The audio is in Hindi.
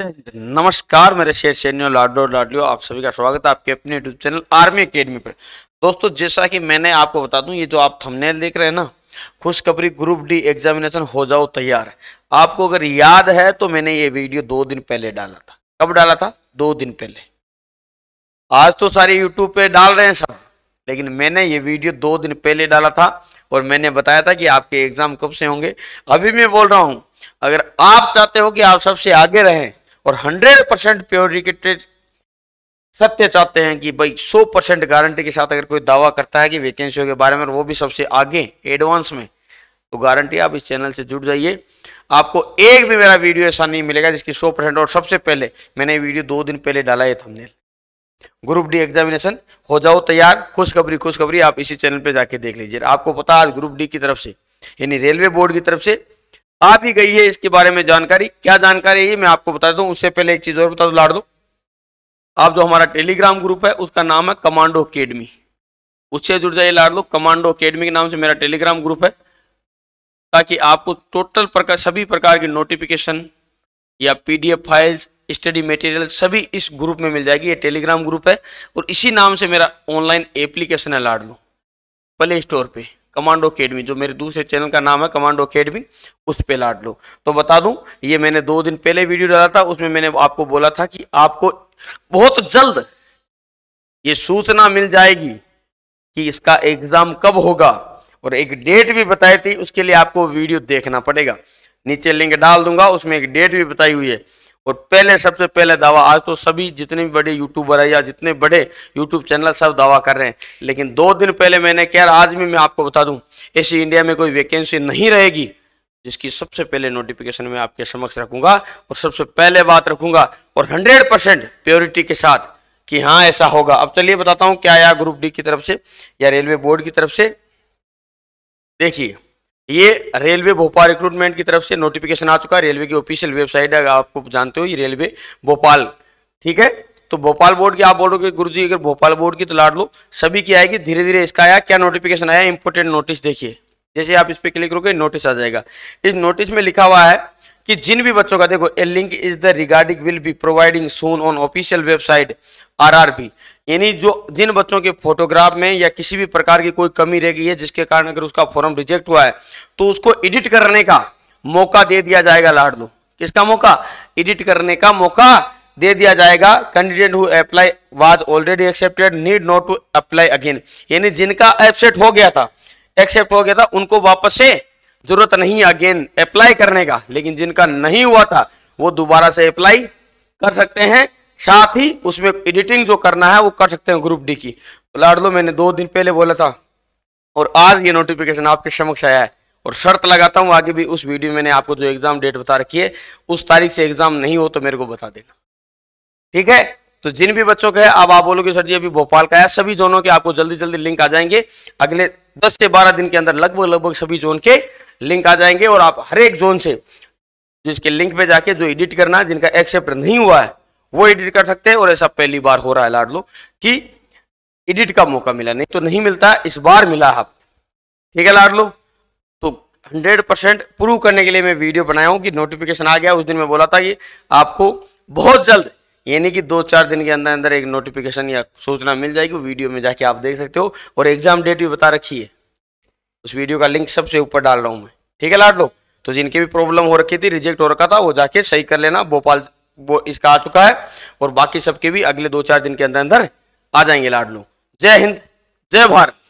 नमस्कार मेरे शेर सैन्य लाडो लाडलियो आप सभी का स्वागत है आपके अपने यूट्यूब चैनल आर्मी अकेडमी पर दोस्तों जैसा कि मैंने आपको बता दूं ये जो आप थंबनेल देख रहे हैं ना खुशखबरी ग्रुप डी एग्जामिनेशन हो जाओ तैयार आपको अगर याद है तो मैंने ये वीडियो दो दिन पहले डाला था कब डाला था दो दिन पहले आज तो सारे यूट्यूब पे डाल रहे हैं सब लेकिन मैंने ये वीडियो दो दिन पहले डाला था और मैंने बताया था कि आपके एग्जाम कब से होंगे अभी मैं बोल रहा हूं अगर आप चाहते हो कि आप सबसे आगे रहें और 100 परसेंट प्योरिकेटेड सत्य चाहते हैं कि भाई 100 परसेंट गारंटी के साथ अगर कोई दावा करता है कि वैकेंसियों के बारे में वो भी सबसे आगे एडवांस में तो गारंटी आप इस चैनल से जुड़ जाइए आपको एक भी मेरा वीडियो ऐसा नहीं मिलेगा जिसकी सौ परसेंट और सबसे पहले मैंने वीडियो दो दिन पहले डाला है थमनेल ग्रुप डी एग्जामिनेशन हो जाओ तैयार खुशखबरी खुशखबरी आप इसी चैनल पर जाके देख लीजिए आपको पता आज ग्रुप डी की तरफ से यानी रेलवे बोर्ड की तरफ से आप ही गई है इसके बारे में जानकारी क्या जानकारी है मैं आपको बता दूं उससे पहले एक चीज और बता दूं लाड़ दो आप जो हमारा टेलीग्राम ग्रुप है उसका नाम है कमांडो अकेडमी उससे जुड़ जाइए लाड़ दो कमांडो अकेडमी के नाम से मेरा टेलीग्राम ग्रुप है ताकि आपको टोटल प्रकार सभी प्रकार की नोटिफिकेशन या पीडीएफ फाइल्स स्टडी मटेरियल सभी इस ग्रुप में मिल जाएगी ये टेलीग्राम ग्रुप है और इसी नाम से मेरा ऑनलाइन एप्लीकेशन है लाड लो प्ले स्टोर पे कमांडो अकेडमी जो मेरे दूसरे चैनल का नाम है कमांडो अकेडमी उस पे लाट लो तो बता दूं ये मैंने दो दिन पहले वीडियो डाला था उसमें मैंने आपको बोला था कि आपको बहुत जल्द ये सूचना मिल जाएगी कि इसका एग्जाम कब होगा और एक डेट भी बताई थी उसके लिए आपको वीडियो देखना पड़ेगा नीचे लिंक डाल दूंगा उसमें एक डेट भी बताई हुई है और पहले सबसे पहले दावा आज तो सभी जितने भी बड़े यूट्यूबर है या जितने बड़े यूट्यूब चैनल सब दावा कर रहे हैं लेकिन दो दिन पहले मैंने क्या आज भी मैं आपको बता दूं ऐसी इंडिया में कोई वैकेंसी नहीं रहेगी जिसकी सबसे पहले नोटिफिकेशन में आपके समक्ष रखूंगा और सबसे पहले बात रखूंगा और हंड्रेड परसेंट प्योरिटी के साथ कि हाँ ऐसा होगा अब चलिए बताता हूं क्या आया ग्रुप डी की तरफ से या रेलवे बोर्ड की तरफ से देखिए ये रेलवे भोपाल रिक्रूटमेंट की तरफ से नोटिफिकेशन आ चुका है रेलवे की ऑफिशियल वेबसाइट है आपको जानते हो ये रेलवे भोपाल ठीक है तो भोपाल बोर्ड की आप बोलोगे गुरु जी अगर भोपाल बोर्ड की तो लाड लो सभी की आएगी धीरे धीरे इसका आया क्या नोटिफिकेशन आया इंपोर्टेंट नोटिस देखिए जैसे आप इस पर क्लिक करोगे नोटिस आ जाएगा इस नोटिस में लिखा हुआ है कि जिन भी बच्चों का देखो a link is the regarding will be providing soon on official website आर यानी जो जिन बच्चों के फोटोग्राफ में या किसी भी प्रकार की कोई कमी रह गई है जिसके कारण अगर उसका फॉर्म रिजेक्ट हुआ है तो उसको एडिट करने का मौका दे दिया जाएगा लाडलो किसका मौका एडिट करने का मौका दे दिया जाएगा candidate apply was already accepted need not to apply again यानी जिनका एक्सेप्ट हो गया था एक्सेप्ट हो गया था उनको वापस से जरूरत नहीं अगेन अप्लाई करने का लेकिन जिनका नहीं हुआ था वो दोबारा से अप्लाई कर सकते हैं साथ ही उसमें एडिटिंग जो करना है वो कर सकते हैं ग्रुप डी की तो लाड लो मैंने दो दिन पहले बोला था और आज ये नोटिफिकेशन आपके समक्ष आया है और शर्त लगाता हूँ आगे भी उस वीडियो में आपको जो एग्जाम डेट बता रखी है उस तारीख से एग्जाम नहीं हो तो मेरे को बता देना ठीक है तो जिन भी बच्चों के है अब आप बोलोगे सर जी अभी भोपाल का है सभी जोनों के आपको जल्दी जल्दी लिंक आ जाएंगे अगले 10 से 12 दिन के अंदर लगभग लगभग सभी जोन के लिंक आ जाएंगे और आप हर एक जोन से जिसके लिंक पे जाके जो एडिट करना है जिनका एक्सेप्ट नहीं हुआ है वो एडिट कर सकते हैं और ऐसा पहली बार हो रहा है लाड लो कि एडिट का मौका मिला नहीं तो नहीं मिलता इस बार मिला आप ठीक है लाड लो तो 100 परसेंट प्रूव करने के लिए मैं वीडियो बनाया हूँ कि नोटिफिकेशन आ गया उस दिन मैं बोला था कि आपको बहुत जल्द यानी कि दो चार दिन के अंदर अंदर एक नोटिफिकेशन या सूचना मिल जाएगी वीडियो में जाके आप देख सकते हो और एग्जाम डेट भी बता रखी है उस वीडियो का लिंक सबसे ऊपर डाल रहा हूँ मैं ठीक है लाड लो तो जिनकी भी प्रॉब्लम हो रखी थी रिजेक्ट हो रखा था वो जाके सही कर लेना भोपाल वो इसका आ चुका है और बाकी सबके भी अगले दो चार दिन के अंदर अंदर आ जाएंगे लाडलू जय हिंद जय भारत